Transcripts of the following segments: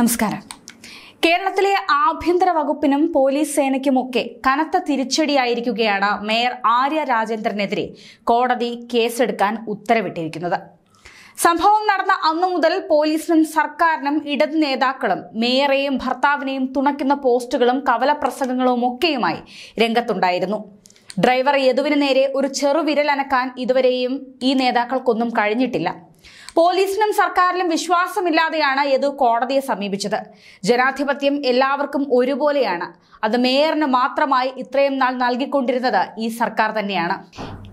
നമസ്കാരം കേരളത്തിലെ ആഭ്യന്തര വകുപ്പിനും പോലീസ് സേനയ്ക്കുമൊക്കെ കനത്ത തിരിച്ചടിയായിരിക്കുകയാണ് മേയർ ആര്യ രാജേന്ദ്രനെതിരെ കോടതി കേസെടുക്കാൻ ഉത്തരവിട്ടിരിക്കുന്നത് സംഭവം നടന്ന അന്നു മുതൽ പോലീസിനും സർക്കാരിനും ഇടത് നേതാക്കളും മേയറെയും ഭർത്താവിനെയും തുണയ്ക്കുന്ന പോസ്റ്റുകളും പ്രസംഗങ്ങളും ഒക്കെയുമായി രംഗത്തുണ്ടായിരുന്നു ഡ്രൈവർ യദുവിന് നേരെ ഒരു ചെറുവിരൽ അനക്കാൻ ഇതുവരെയും ഈ നേതാക്കൾക്കൊന്നും കഴിഞ്ഞിട്ടില്ല പോലീസിനും സർക്കാരിലും വിശ്വാസമില്ലാതെയാണ് യദു കോടതിയെ സമീപിച്ചത് ജനാധിപത്യം എല്ലാവർക്കും ഒരുപോലെയാണ് അത് മേയറിന് മാത്രമായി ഇത്രയും നാൾ നൽകിക്കൊണ്ടിരുന്നത് ഈ സർക്കാർ തന്നെയാണ്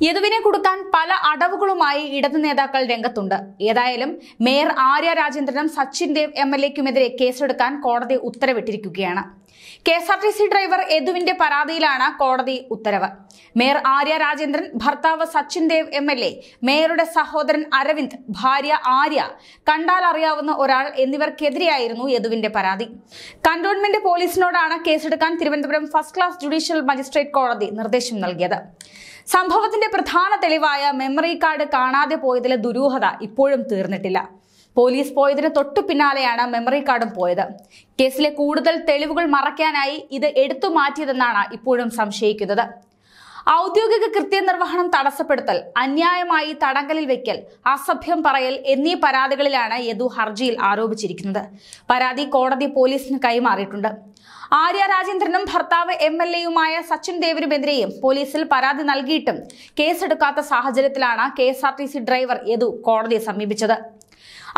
യദുവിനെ കൊടുക്കാൻ പല അടവുകളുമായി ഇടതു നേതാക്കൾ രംഗത്തുണ്ട് ഏതായാലും മേയർ ആര്യ രാജേന്ദ്രനും സച്ചിൻ ദേവ് എം എൽ എക്കുമെതിരെ കേസെടുക്കാൻ കോടതി ഉത്തരവിട്ടിരിക്കുകയാണ് K S R T C driver യദുവിന്റെ പരാതിയിലാണ് കോടതി ഉത്തരവ് മേയർ ആര്യ രാജേന്ദ്രൻ ഭർത്താവ് Sachin Dev M L A മേയറുടെ സഹോദരൻ അരവിന്ദ് ഭാര്യ ആര്യ കണ്ടാൽ അറിയാവുന്ന ഒരാൾ എന്നിവർക്കെതിരെയായിരുന്നു യദുവിന്റെ പരാതി കന്റോൺമെന്റ് പോലീസിനോടാണ് കേസെടുക്കാൻ Thiruvananthapuram first class judicial magistrate കോടതി നിർദ്ദേശം നൽകിയത് സംഭവത്തിന്റെ പ്രധാന തെളിവായ മെമ്മറി കാർഡ് കാണാതെ പോയതിലെ ദുരൂഹത ഇപ്പോഴും തീർന്നിട്ടില്ല പോലീസ് പോയതിന് തൊട്ടു പിന്നാലെയാണ് മെമ്മറി കാർഡും പോയത് കേസിലെ കൂടുതൽ തെളിവുകൾ മറയ്ക്കാനായി ഇത് എടുത്തു മാറ്റിയതെന്നാണ് ഇപ്പോഴും സംശയിക്കുന്നത് ഔദ്യോഗിക കൃത്യനിർവഹണം തടസ്സപ്പെടുത്തൽ അന്യായമായി തടങ്കലിൽ വെക്കൽ അസഭ്യം പറയൽ എന്നീ പരാതികളിലാണ് യദു ഹർജിയിൽ ആരോപിച്ചിരിക്കുന്നത് പരാതി കോടതി പോലീസിന് കൈമാറിയിട്ടുണ്ട് ആര്യ രാജേന്ദ്രനും ഭർത്താവ് എം എൽ എയുമായ സച്ചിൻ ദേവിനുമെതിരെയും പോലീസിൽ പരാതി നൽകിയിട്ടും കേസെടുക്കാത്ത സാഹചര്യത്തിലാണ് K S R T C driver Yadu കോടതിയെ സമീപിച്ചത്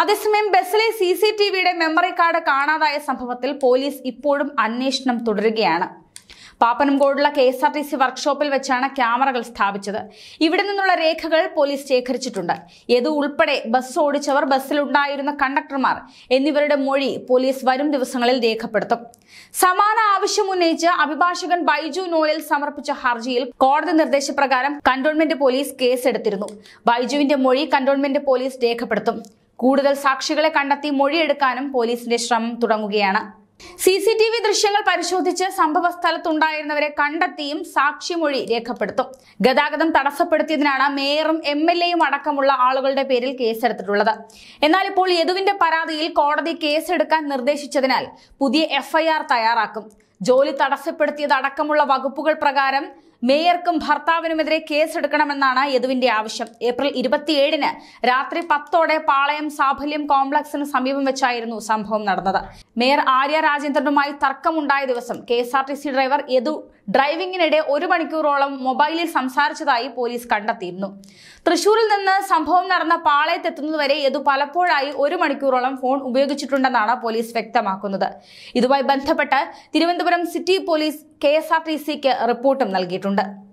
അതേസമയം ബസ്സിലെ സി സി ടി വിയുടെ മെമ്മറി കാർഡ് കാണാതായ സംഭവത്തിൽ പോലീസ് ഇപ്പോഴും അന്വേഷണം തുടരുകയാണ് പാപ്പനംകോടുള്ള K S R T C വർക്ക്ഷോപ്പിൽ വെച്ചാണ് ക്യാമറകൾ സ്ഥാപിച്ചത് ഇവിടെ നിന്നുള്ള രേഖകൾ പോലീസ് ശേഖരിച്ചിട്ടുണ്ട് യദു ഉൾപ്പെടെ ബസ് ഓടിച്ചവർ ബസ്സിലുണ്ടായിരുന്ന കണ്ടക്ടർമാർ എന്നിവരുടെ മൊഴി പോലീസ് വരും ദിവസങ്ങളിൽ രേഖപ്പെടുത്തും സമാന ആവശ്യം ഉന്നയിച്ച് അഭിഭാഷകൻ ബൈജു നോയൽ സമർപ്പിച്ച ഹർജിയിൽ കോടതി നിർദ്ദേശപ്രകാരം കന്റോൺമെന്റ് പോലീസ് കേസെടുത്തിരുന്നു ബൈജുവിന്റെ മൊഴി കന്റോൺമെന്റ് പോലീസ് രേഖപ്പെടുത്തും കൂടുതൽ സാക്ഷികളെ കണ്ടെത്തി മൊഴിയെടുക്കാനും പോലീസിന്റെ ശ്രമം തുടങ്ങുകയാണ് സി സി ടി വി ദൃശ്യങ്ങൾ പരിശോധിച്ച് സംഭവ സ്ഥലത്തുണ്ടായിരുന്നവരെ കണ്ടെത്തിയും സാക്ഷിമൊഴി രേഖപ്പെടുത്തും ഗതാഗതം തടസ്സപ്പെടുത്തിയതിനാണ് മേയറും എം എൽ എയും അടക്കമുള്ള ആളുകളുടെ പേരിൽ കേസെടുത്തിട്ടുള്ളത് എന്നാൽ ഇപ്പോൾ യദുവിന്റെ പരാതിയിൽ കോടതി കേസെടുക്കാൻ നിർദ്ദേശിച്ചതിനാൽ പുതിയ എഫ്ഐആർ തയ്യാറാക്കും ജോലി തടസ്സപ്പെടുത്തിയതടക്കമുള്ള വകുപ്പുകൾ പ്രകാരം മേയർക്കും ഭർത്താവിനുമെതിരെ കേസെടുക്കണമെന്നാണ് യദുവിന്റെ ആവശ്യം ഏപ്രിൽ ഇരുപത്തിയേഴിന് രാത്രി പത്തോടെ പാളയം സാഫല്യം കോംപ്ലക്സിന് സമീപം വെച്ചായിരുന്നു സംഭവം നടന്നത് മേയർ ആര്യ രാജേന്ദ്രനുമായി തർക്കമുണ്ടായ ദിവസം K S R T C driver Yadu ഡ്രൈവിംഗിനിടെ ഒരു മണിക്കൂറോളം മൊബൈലിൽ സംസാരിച്ചതായി പോലീസ് കണ്ടെത്തിയിരുന്നു തൃശൂരിൽ നിന്ന് സംഭവം നടന്ന പാളയത്തെത്തുന്നതുവരെ യദു പലപ്പോഴായി ഒരു മണിക്കൂറോളം ഫോൺ ഉപയോഗിച്ചിട്ടുണ്ടെന്നാണ് പോലീസ് വ്യക്തമാക്കുന്നത് ഇതുമായി ബന്ധപ്പെട്ട് തിരുവനന്തപുരം സിറ്റി പോലീസ് കെ റിപ്പോർട്ടും നൽകിയിട്ടുണ്ട് ചെയ്തിട്ടുണ്ട്